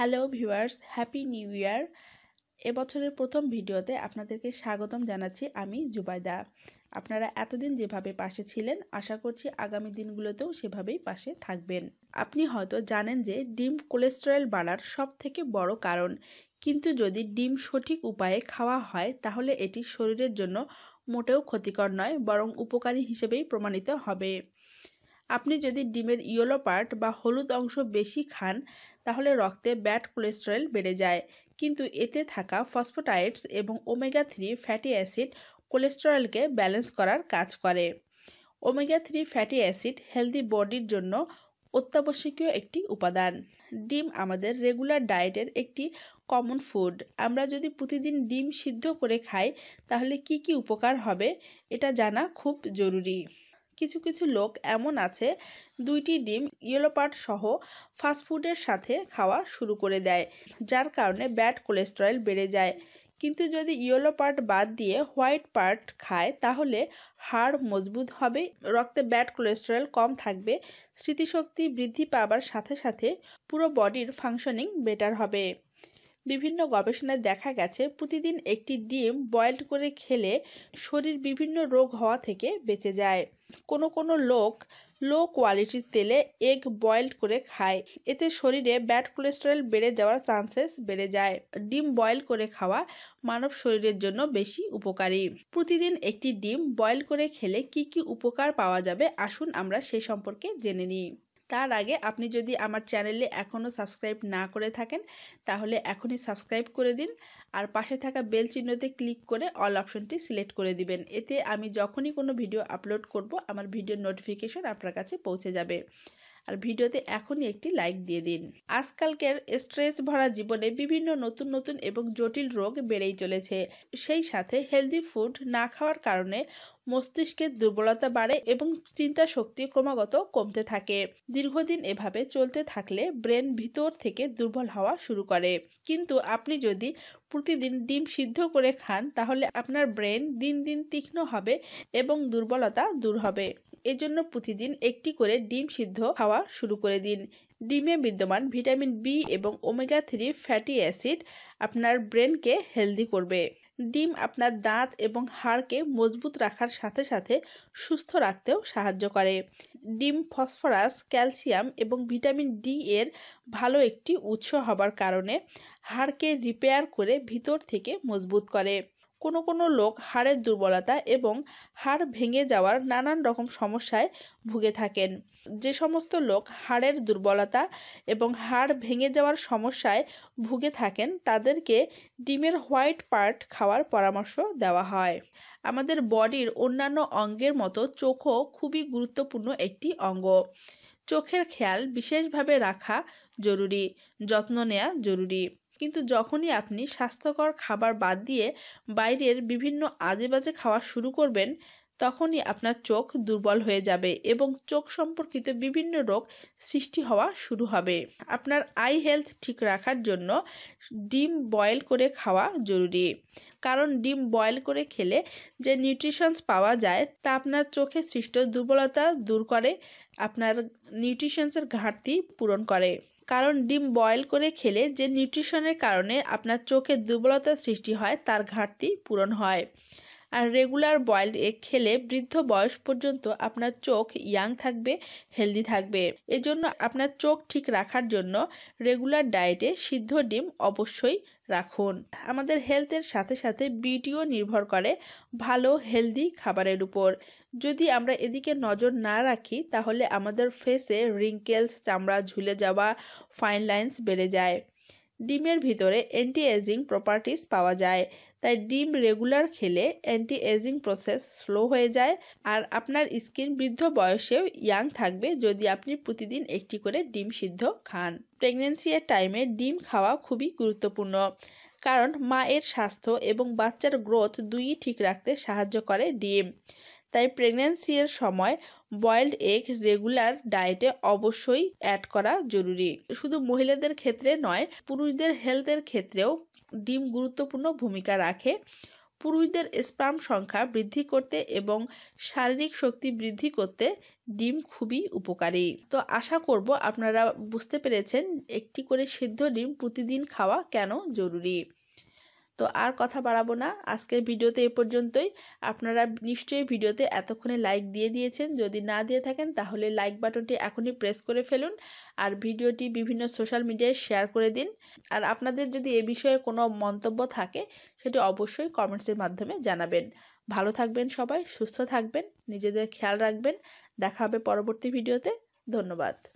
hello viewers happy new year এবছরের প্রথম ভিডিওতে আপনাদেরকে স্বাগতম জানাচ্ছি আমি জুবাইদা আপনারা এতদিন যেভাবে পাশে ছিলেন আশা করছি আগামী দিনগুলোতেও সেভাবেই পাশে থাকবেন আপনি হয়তো জানেন যে ডিম কোলেস্টেরল বাড়ার সব থেকে বড় কারণ কিন্তু যদি ডিম সঠিক উপায়ে খাওয়া হয় তাহলে এটি শরীরের জন্য মোটেও ক্ষতিকর নয় বরং উপকারী হিসেবেই প্রমাণিত হবে আপনি যদি ডিমের ইয়েলো পার্ট বা হলুদ অংশ বেশি খান তাহলে রক্তে ব্যাড কোলেস্টেরল বেড়ে যায় কিন্তু এতে থাকা ফসফোটাইটস এবং ওমেগা থ্রি ফ্যাটি অ্যাসিড কোলেস্টেরলকে ব্যালেন্স করার কাজ করে omega three fatty acid healthy বডির জন্য অত্যাবশ্যকীয় একটি উপাদান ডিম আমাদের রেগুলার ডায়েটের একটি কমন ফুড আমরা যদি প্রতিদিন ডিম সিদ্ধ করে খাই তাহলে কি কি উপকার হবে এটা জানা খুব জরুরি কিছু কিছু লোক এমন আছে দুইটি ডিম ইয়েলো পার্ট সহ ফাস্টফুডের সাথে খাওয়া শুরু করে দেয় যার কারণে ব্যাড কোলেস্টেরল বেড়ে যায় কিন্তু যদি ইয়েলো পার্ট বাদ দিয়ে হোয়াইট পার্ট খায় তাহলে হাড় মজবুত হবে রক্তে ব্যাড কোলেস্টেরল কম থাকবে স্মৃতিশক্তি বৃদ্ধি পাবার সাথে সাথে পুরো বডির ফাংশনিং বেটার হবে বিভিন্ন গবেষণায় দেখা গেছে প্রতিদিন একটি ডিম বয়েলড করে খেলে শরীর বিভিন্ন রোগ হওয়া থেকে বেঁচে যায় কোনো কোনো লোক লো কোয়ালিটির তেলে এগ বয়েলড করে খায় এতে শরীরে ব্যাড কোলেস্টেরল বেড়ে যাওয়ার চান্সেস বেড়ে যায় ডিম বয়েল করে খাওয়া মানব শরীরের জন্য বেশি উপকারী প্রতিদিন একটি ডিম বয়েল করে খেলে কি কি উপকার পাওয়া যাবে আসুন আমরা সে সম্পর্কে জেনে নিই তার আগে আপনি যদি আমার চ্যানেলে এখনও সাবস্ক্রাইব না করে থাকেন তাহলে এখনই সাবস্ক্রাইব করে দিন আর পাশে থাকা বেল চিহ্নতে ক্লিক করে অল অপশনটি সিলেক্ট করে দিবেন এতে আমি যখনই কোনো ভিডিও আপলোড করব আমার ভিডিওর নোটিফিকেশন আপনার কাছে পৌঁছে যাবে আর ভিডিওতে এখনই একটি লাইক দিয়ে দিন আজকালকের স্ট্রেস ভরা জীবনে বিভিন্ন নতুন নতুন এবং জটিল রোগ বেড়েই চলেছে সেই সাথে হেলদি ফুড না খাওয়ার কারণে মস্তিষ্কের দুর্বলতা বাড়ে এবং চিন্তা শক্তি ক্রমাগত কমতে থাকে দীর্ঘদিন এভাবে চলতে থাকলে ব্রেন ভিতর থেকে দুর্বল হওয়া শুরু করে কিন্তু আপনি যদি প্রতিদিন ডিম সিদ্ধ করে খান তাহলে আপনার ব্রেন দিন দিন তীক্ষ্ণ হবে এবং দুর্বলতা দূর হবে এজন্য প্রতিদিন একটি করে ডিম সিদ্ধ খাওয়া শুরু করে দিন ডিমে বিদ্যমান ভিটামিন বি এবং ওমেগা থ্রি ফ্যাটি অ্যাসিড আপনার ব্রেনকে হেলদি করবে ডিম আপনার দাঁত এবং হাড়কে মজবুত রাখার সাথে সাথে সুস্থ রাখতেও সাহায্য করে ডিম ফসফরাস ক্যালসিয়াম এবং ভিটামিন ডি এর ভালো একটি উৎস হবার কারণে হাড়কে রিপেয়ার করে ভিতর থেকে মজবুত করে কোনো কোনো লোক হাড়ের দুর্বলতা এবং হাড় ভেঙে যাওয়ার নানান রকম সমস্যায় ভুগে থাকেন যে সমস্ত লোক হাড়ের দুর্বলতা এবং হাড় ভেঙে যাওয়ার সমস্যায় ভুগে থাকেন তাদেরকে ডিমের হোয়াইট পার্ট খাওয়ার পরামর্শ দেওয়া হয় আমাদের বডির অন্যান্য অঙ্গের মতো চোখও খুবই গুরুত্বপূর্ণ একটি অঙ্গ চোখের খেয়াল বিশেষভাবে রাখা জরুরি যত্ন নেওয়া জরুরি কিন্তু যখনই আপনি স্বাস্থ্যকর খাবার বাদ দিয়ে বাইরের বিভিন্ন আজে বাজে খাওয়া শুরু করবেন তখনই আপনার চোখ দুর্বল হয়ে যাবে এবং চোখ সম্পর্কিত বিভিন্ন রোগ সৃষ্টি হওয়া শুরু হবে আপনার আই হেলথ ঠিক রাখার জন্য ডিম বয়েল করে খাওয়া জরুরি কারণ ডিম বয়েল করে খেলে যে নিউট্রিশনস পাওয়া যায় তা আপনার চোখে সৃষ্ট দুর্বলতা দূর করে আপনার নিউট্রিশনসের ঘাটতি পূরণ করে কারণ ডিম বয়েল করে খেলে যে নিউট্রিশনের কারণে আপনার চোখের দুর্বলতার সৃষ্টি হয় তার ঘাটতি পূরণ হয় আর রেগুলার বয়েলড এগ খেলে বৃদ্ধ বয়স পর্যন্ত আপনার চোখ ইয়াং থাকবে হেলদি থাকবে এজন্য আপনার চোখ ঠিক রাখার জন্য রেগুলার ডায়েটে সিদ্ধ ডিম অবশ্যই রাখুন আমাদের হেলথের সাথে সাথে বিটিও নির্ভর করে ভালো হেলদি খাবারের উপর যদি আমরা এদিকে নজর না রাখি তাহলে আমাদের ফেসে রিঙ্কেলস চামড়া ঝুলে যাওয়া ফাইন লাইন্স বেড়ে যায় ডিমের ভিতরে অ্যান্টি এজিং প্রপার্টিস পাওয়া যায় তাই ডিম রেগুলার খেলে অ্যান্টি এজিং প্রসেস স্লো হয়ে যায় আর আপনার স্কিন বৃদ্ধ বয়সেও ইয়াং থাকবে যদি আপনি প্রতিদিন একটি করে ডিম সিদ্ধ খান প্রেগনেন্সির টাইমে ডিম খাওয়া খুবই গুরুত্বপূর্ণ কারণ মায়ের স্বাস্থ্য এবং বাচ্চার গ্রোথ দুইই ঠিক রাখতে সাহায্য করে ডিম তাই প্রেগনেন্সির সময় বয়েলড এগ রেগুলার ডায়েটে অবশ্যই অ্যাড করা জরুরি শুধু মহিলাদের ক্ষেত্রে নয় পুরুষদের হেলথের ক্ষেত্রেও ডিম গুরুত্বপূর্ণ ভূমিকা রাখে পুরুষদের স্পাম সংখ্যা বৃদ্ধি করতে এবং শারীরিক শক্তি বৃদ্ধি করতে ডিম খুবই উপকারী তো আশা করব আপনারা বুঝতে পেরেছেন একটি করে সিদ্ধ ডিম প্রতিদিন খাওয়া কেন জরুরি তো আর কথা বাড়াবো না আজকের ভিডিওতে এ পর্যন্তই আপনারা নিশ্চয়ই ভিডিওতে এতক্ষণে লাইক দিয়ে দিয়েছেন যদি না দিয়ে থাকেন তাহলে লাইক বাটনটি এখনই প্রেস করে ফেলুন আর ভিডিওটি বিভিন্ন সোশ্যাল মিডিয়ায় শেয়ার করে দিন আর আপনাদের যদি এ বিষয়ে কোনো মন্তব্য থাকে সেটি অবশ্যই কমেন্টসের মাধ্যমে জানাবেন ভালো থাকবেন সবাই সুস্থ থাকবেন নিজেদের খেয়াল রাখবেন দেখা হবে পরবর্তী ভিডিওতে ধন্যবাদ